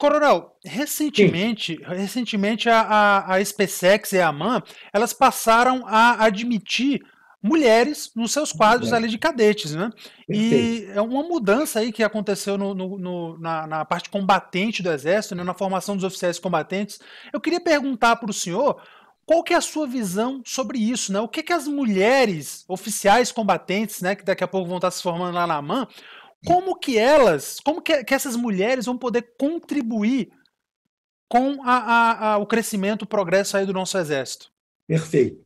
Coronel, recentemente, Sim. recentemente a, a, a SpaceX e a AMAN, elas passaram a admitir mulheres nos seus quadros é. ali de cadetes, né? E é uma mudança aí que aconteceu no, no, no na, na, parte combatente do Exército, né? na formação dos oficiais combatentes. Eu queria perguntar para o senhor qual que é a sua visão sobre isso, né? O que que as mulheres oficiais combatentes, né, que daqui a pouco vão estar se formando lá na AMAN, como que elas, como que, que essas mulheres vão poder contribuir com a, a, a, o crescimento, o progresso aí do nosso exército? Perfeito.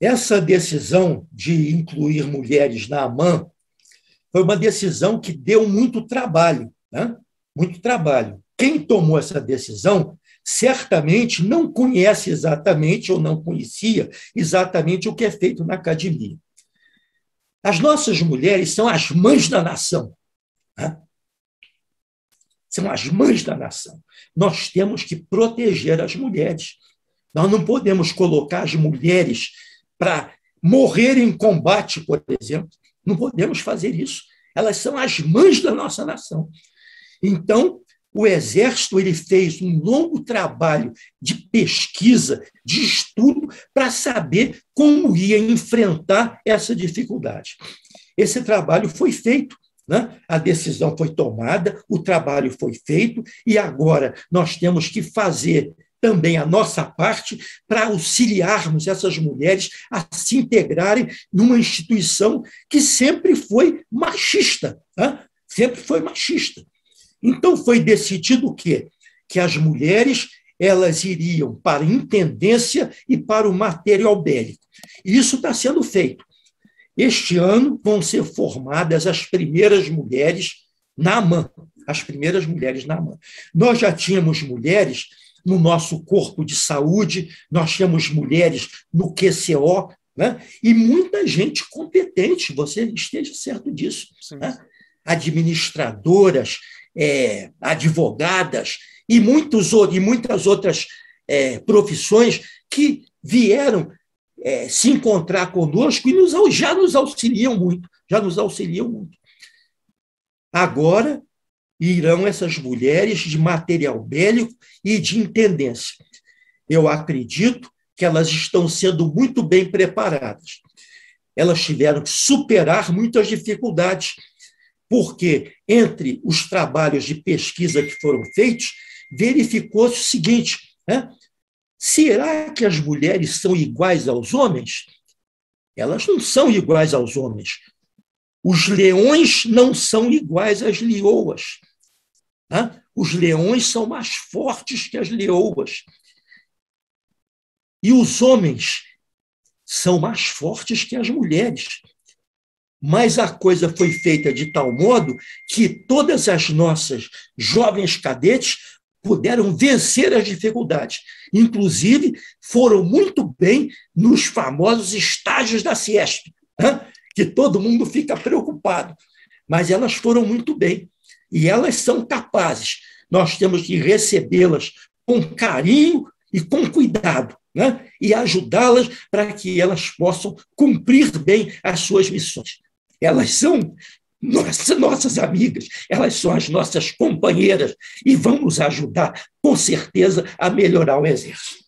Essa decisão de incluir mulheres na AMAN foi uma decisão que deu muito trabalho, né? muito trabalho. Quem tomou essa decisão certamente não conhece exatamente ou não conhecia exatamente o que é feito na academia. As nossas mulheres são as mães da nação. Né? São as mães da nação. Nós temos que proteger as mulheres. Nós não podemos colocar as mulheres para morrer em combate, por exemplo. Não podemos fazer isso. Elas são as mães da nossa nação. Então, o Exército ele fez um longo trabalho de pesquisa, de estudo, para saber como ia enfrentar essa dificuldade. Esse trabalho foi feito, né? a decisão foi tomada, o trabalho foi feito, e agora nós temos que fazer também a nossa parte para auxiliarmos essas mulheres a se integrarem numa instituição que sempre foi machista. Né? Sempre foi machista. Então foi decidido o quê? Que as mulheres elas iriam para a intendência e para o material bélico. E isso está sendo feito. Este ano vão ser formadas as primeiras mulheres na AMAN. As primeiras mulheres na AMAN. Nós já tínhamos mulheres no nosso corpo de saúde, nós tínhamos mulheres no QCO, né? e muita gente competente, você esteja certo disso. Né? Administradoras, é, advogadas e, muitos, e muitas outras é, profissões que vieram é, se encontrar conosco e nos, já nos auxiliam muito, já nos auxiliam muito. Agora irão essas mulheres de material bélico e de intendência. Eu acredito que elas estão sendo muito bem preparadas. Elas tiveram que superar muitas dificuldades porque entre os trabalhos de pesquisa que foram feitos, verificou-se o seguinte: né? será que as mulheres são iguais aos homens? Elas não são iguais aos homens. Os leões não são iguais às leoas. Né? Os leões são mais fortes que as leoas. E os homens são mais fortes que as mulheres. Mas a coisa foi feita de tal modo que todas as nossas jovens cadetes puderam vencer as dificuldades. Inclusive, foram muito bem nos famosos estágios da Ciesp, que todo mundo fica preocupado. Mas elas foram muito bem. E elas são capazes. Nós temos que recebê-las com carinho e com cuidado, né? e ajudá-las para que elas possam cumprir bem as suas missões elas são nossa, nossas amigas, elas são as nossas companheiras e vão nos ajudar, com certeza, a melhorar o exército.